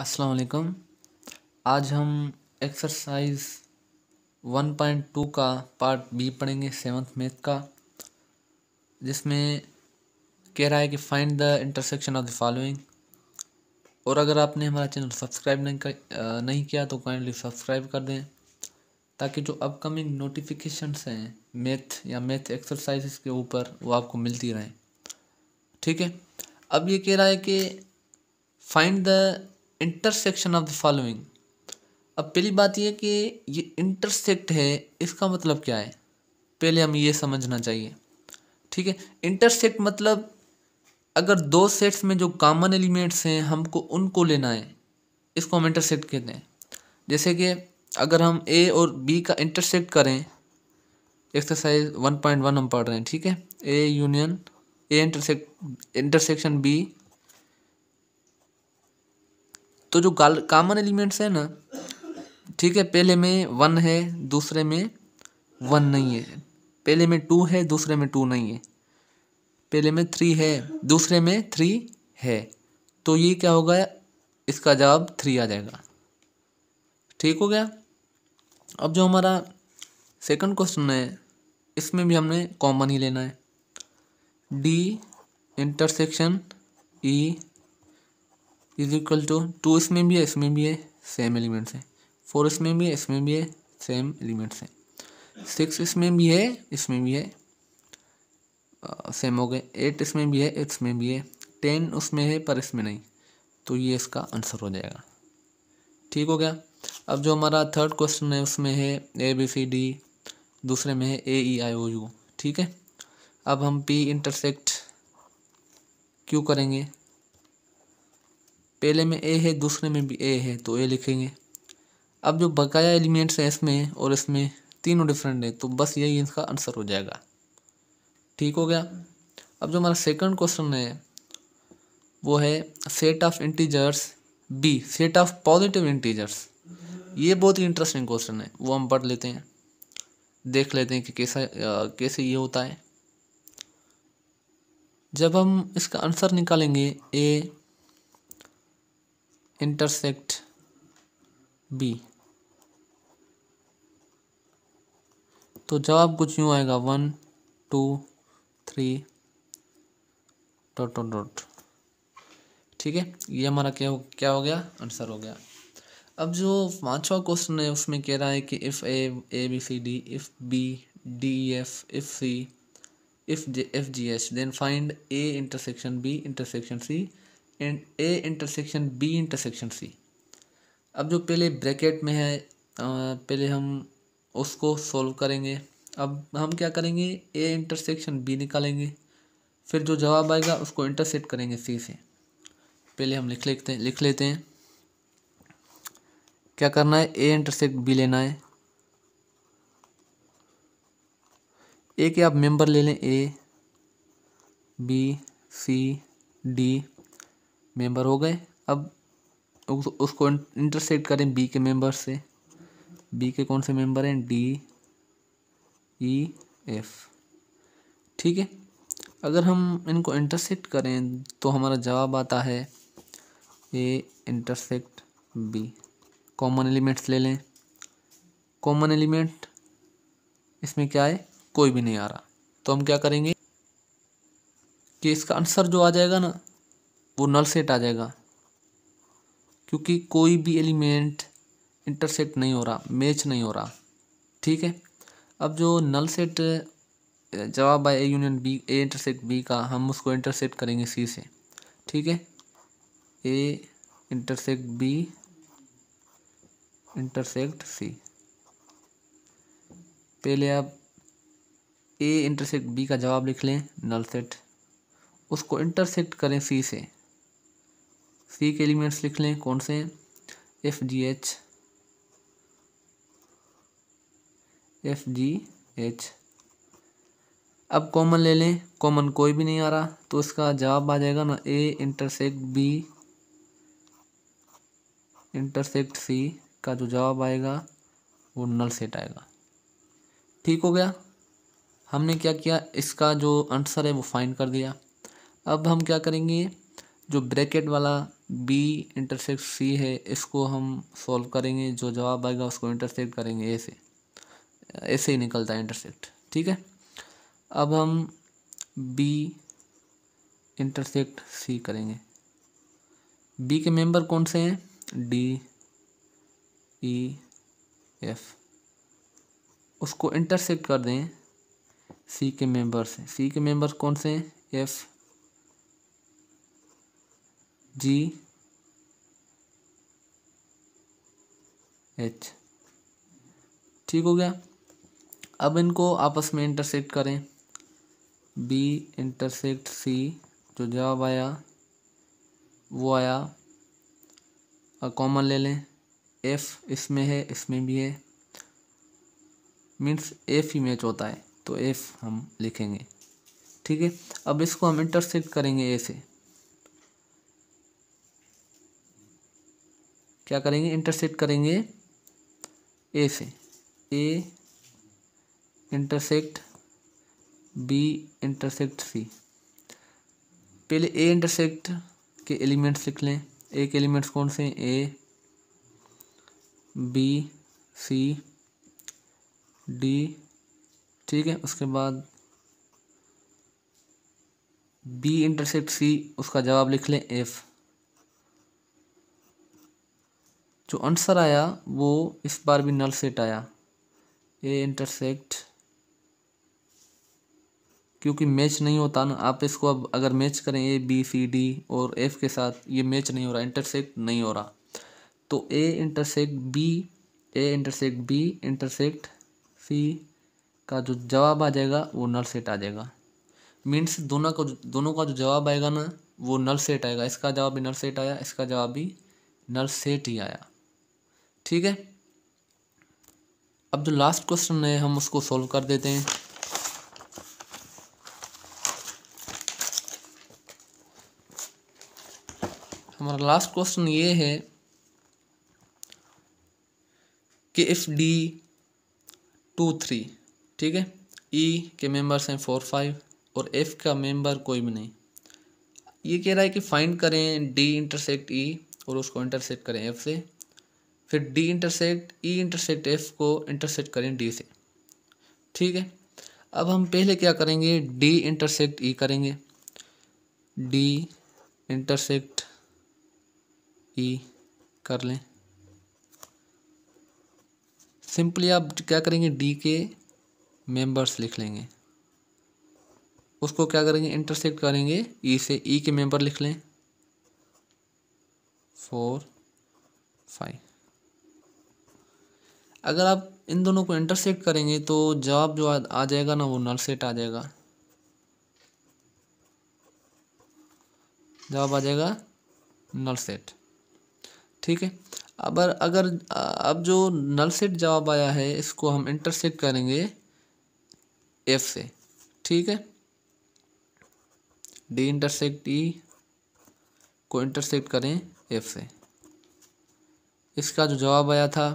असलकम आज हम एक्सरसाइज 1.2 का पार्ट बी पढ़ेंगे सेवन्थ मैथ का जिसमें कह रहा है कि find the intersection of the following और अगर आपने हमारा चैनल सब्सक्राइब नहीं कर नहीं किया तो काइंडली सब्सक्राइब कर दें ताकि जो अपकमिंग नोटिफिकेशंस हैं मैथ या मैथ एक्सरसाइज के ऊपर वो आपको मिलती रहें ठीक है अब ये कह रहा है कि find the intersection of the following अब पहली बात यह कि ये इंटरसेक्ट है इसका मतलब क्या है पहले हमें ये समझना चाहिए ठीक है इंटरसेक्ट मतलब अगर दो सेट्स में जो कॉमन एलिमेंट्स हैं हमको उनको लेना है इसको हम इंटरसेक्ट कहते हैं जैसे कि अगर हम ए और बी का इंटरसेक्ट करें एक्सरसाइज वन पॉइंट वन हम पढ़ रहे हैं ठीक है A union A intersect intersection B तो जो गाल कामन एलिमेंट्स है ना ठीक है पहले में वन है दूसरे में वन नहीं है पहले में टू है दूसरे में टू नहीं है पहले में थ्री है दूसरे में थ्री है तो ये क्या होगा इसका जवाब थ्री आ जाएगा ठीक हो गया अब जो हमारा सेकंड क्वेश्चन है इसमें भी हमने कॉमन ही लेना है D intersection E is equal to two इसमें भी है इसमें भी है सेम एलिमेंट्स हैं फोर इसमें भी है इसमें भी है सेम एलिमेंट्स हैं सिक्स इसमें भी है इसमें भी है सेम हो गए एट इसमें भी है इसमें भी है टेन उसमें है पर इसमें नहीं तो ये इसका आंसर हो जाएगा ठीक हो गया अब जो हमारा थर्ड क्वेश्चन है उसमें है ए बी सी डी दूसरे में है ए ई आई ओ यू ठीक है अब हम पी इंटरसेक्ट क्यों करेंगे पहले में ए है दूसरे में भी ए है तो ए लिखेंगे अब जो बकाया एलिमेंट्स हैं इसमें और इसमें तीनों डिफरेंट हैं तो बस यही इसका आंसर हो जाएगा ठीक हो गया अब जो हमारा सेकंड क्वेश्चन है वो है set of integers B set of positive integers ये बहुत ही इंटरेस्टिंग क्वेश्चन है वो हम पढ़ लेते हैं देख लेते हैं कि कैसा कैसे ये होता है जब हम इसका आंसर निकालेंगे ए इंटरसेक्ट बी तो जवाब कुछ यूँ आएगा one two three dot dot dot ठीक है ये हमारा क्या हो क्या हो गया आंसर हो गया अब जो पांचवा क्वेश्चन है उसमें कह रहा है कि if A A B C D if B D F if C if J F G H then find A intersection B intersection C A intersection B intersection C अब जो पहले ब्रैकेट में है पहले हम उसको सॉल्व करेंगे अब हम क्या करेंगे ए इंटरसेक्शन बी निकालेंगे फिर जो जवाब आएगा उसको इंटरसेट करेंगे सी से पहले हम लिख लेते हैं लिख लेते हैं क्या करना है ए इंटरसेक्ट बी लेना है ए के आप मेंबर ले लें A B C D member हो गए अब उस, उसको इंटरसेक्ट करें बी के मेंबर से बी के कौन से मेंबर हैं डी ई एफ ठीक है अगर हम इनको इंटरसेक्ट करें तो हमारा जवाब आता है A intersect B common elements ले लें कॉमन एलिमेंट इसमें क्या है कोई भी नहीं आ रहा तो हम क्या करेंगे कि इसका आंसर जो आ जाएगा ना वो नल सेट आ जाएगा क्योंकि कोई भी एलिमेंट इंटरसेट नहीं हो रहा मैच नहीं हो रहा ठीक है अब जो नल सेट जवाब आए A union B A intersect B का हम उसको इंटरसेट करेंगे सी से ठीक है A intersect B intersect C पहले आप ए इंटरसेक्ट बी का जवाब लिख लें नल सेट उसको इंटरसेक्ट करें सी से सी के एलिमेंट्स लिख लें कौन से F G H F G H अब कॉमन ले लें कॉमन कोई भी नहीं आ रहा तो इसका जवाब आ जाएगा ना A intersect B intersect C का जो जवाब आएगा वो नल सेट आएगा ठीक हो गया हमने क्या किया इसका जो आंसर है वो फाइंड कर दिया अब हम क्या करेंगे जो ब्रैकेट वाला बी इंटरसेक्ट सी है इसको हम सॉल्व करेंगे जो जवाब आएगा उसको इंटरसेक्ट करेंगे ए से ऐसे ही निकलता है इंटरसेक्ट ठीक है अब हम बी इंटरसेक्ट सी करेंगे बी के मेंबर कौन से हैं डी ई एफ उसको इंटरसेक्ट कर दें सी के मेंबर से सी के मेंबर कौन से हैं एफ जी एच ठीक हो गया अब इनको आपस में इंटरसेक्ट करें बी इंटरसेक्ट सी जो जवाब आया वो आया कॉमन ले लें एफ इसमें है इसमें भी है मीन्स एफ ही मैच होता है तो एफ हम लिखेंगे ठीक है अब इसको हम इंटरसेक्ट करेंगे ए से क्या करेंगे इंटरसेक्ट करेंगे ए से A intersect B intersect C पहले ए इंटरसेक्ट के एलिमेंट्स लिख लें ए के एलिमेंट्स कौन से हैं ए बी सी डी ठीक है उसके बाद बी इंटरसेक्ट सी उसका जवाब लिख लें एफ़ जो आंसर आया वो इस बार भी नल सेट आया ए इंटरसेक्ट क्योंकि मैच नहीं होता ना आप इसको अब अगर मैच करें ए बी सी डी और एफ के साथ ये मैच नहीं हो रहा इंटरसेक्ट नहीं हो रहा तो A intersect B A intersect B intersect C का जो जवाब आ जाएगा वो नल सेट आ जाएगा मीन्स दोनों का दोनों का जो जवाब आएगा ना वो नल सेट आएगा इसका जवाब भी नल सेट आया इसका जवाब भी नल सेट ही आया ठीक है अब जो लास्ट क्वेश्चन है हम उसको सॉल्व कर देते हैं हमारा लास्ट क्वेश्चन ये है कि इफ़ डी टू थ्री ठीक है ई e के मेंबर्स हैं फोर फाइव और एफ़ का मेंबर कोई भी नहीं ये कह रहा है कि फाइंड करें डी इंटरसेक्ट ई और उसको इंटरसेक्ट करें एफ़ से फिर D intersect E intersect F को इंटरसेक्ट करें डी से ठीक है अब हम पहले क्या करेंगे डी इंटरसेक्ट ई करेंगे डी इंटरसेक्ट ई कर लें सिंपली आप क्या करेंगे डी के मेंबर्स लिख लेंगे उसको क्या करेंगे इंटरसेक्ट करेंगे ई से ई के मेंबर लिख लें फोर फाइव अगर आप इन दोनों को इंटरसेक्ट करेंगे तो जवाब जो आ जाएगा ना वो नल सेट आ जाएगा जवाब आ जाएगा नल सेट ठीक है अब अगर अब जो नल सेट जवाब आया है इसको हम इंटरसेक्ट करेंगे एफ से ठीक है डी इंटरसेक्ट ई को इंटरसेक्ट करें एफ से इसका जो जवाब आया था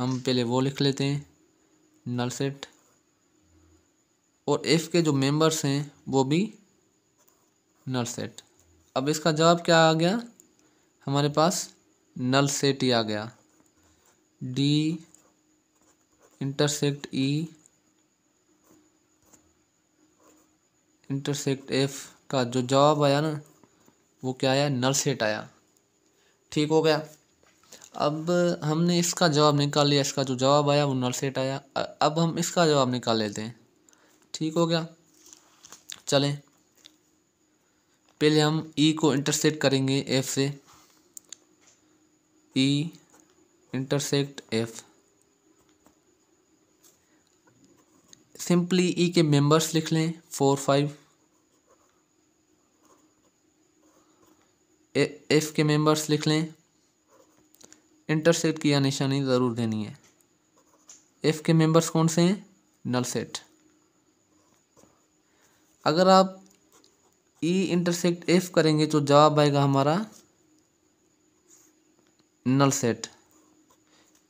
हम पहले वो लिख लेते हैं नल सेट और एफ़ के जो मेंबर्स हैं वो भी नल सेट अब इसका जवाब क्या आ गया हमारे पास नल सेट ही आ गया D intersect E intersect F का जो जवाब आया ना वो क्या आया नल सेट आया ठीक हो गया अब हमने इसका जवाब निकाल लिया इसका जो जवाब आया वो नल सेट आया अब हम इसका जवाब निकाल लेते हैं ठीक हो गया चलें पहले हम ई e को इंटरसेक्ट करेंगे एफ से E intersect F simply E के मेंबर्स लिख लें फोर फाइव एफ के मेंबर्स लिख लें इंटरसेट की या निशानी ज़रूर देनी है एफ के मेंबर्स कौन से हैं नल सेट अगर आप ई इंटरसेक्ट एफ करेंगे तो जवाब आएगा हमारा नल सेट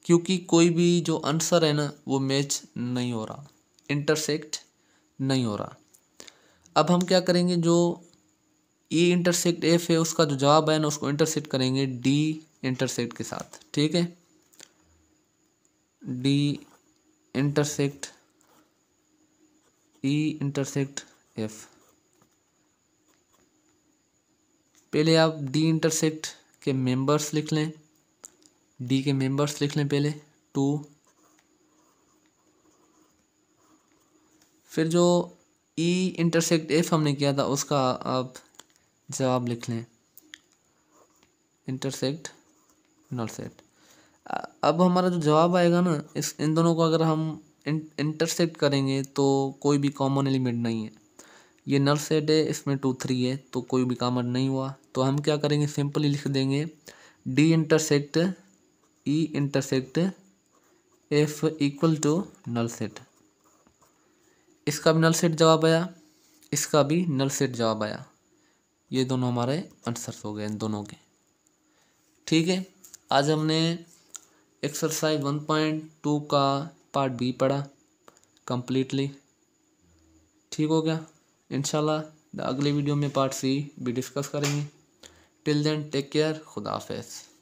क्योंकि कोई भी जो आंसर है ना वो मैच नहीं हो रहा इंटरसेक्ट नहीं हो रहा अब हम क्या करेंगे जो ई इंटरसेक्ट एफ है उसका जो जवाब है ना उसको इंटरसेक्ट करेंगे डी इंटरसेक्ट के साथ ठीक है D intersect E e intersect F पहले आप डी इंटरसेक्ट के मेंबर्स लिख लें डी के मेंबर्स लिख लें पहले टू फिर जो ई e इंटरसेक्ट एफ हमने किया था उसका आप जवाब लिख लें इंटरसेक्ट नॉट सेट अब हमारा जो जवाब आएगा ना इस इन दोनों को अगर हम इंटरसेक्ट करेंगे तो कोई भी कॉमन एलिमेंट नहीं है ये नल सेट है इसमें टू थ्री है तो कोई भी कॉमन नहीं हुआ तो हम क्या करेंगे सिंपली लिख देंगे D intersect E intersect F equal to null set इसका भी नल सेट जवाब आया इसका भी नल सेट जवाब आया ये दोनों हमारे आंसर्स हो गए इन दोनों के ठीक है आज हमने एक्सरसाइज वन पॉइंट टू का पार्ट बी पढ़ा कंप्लीटली ठीक हो गया इनशाला अगले वीडियो में पार्ट सी भी डिस्कस करेंगे टिल देन टेक केयर खुदा हाफिज़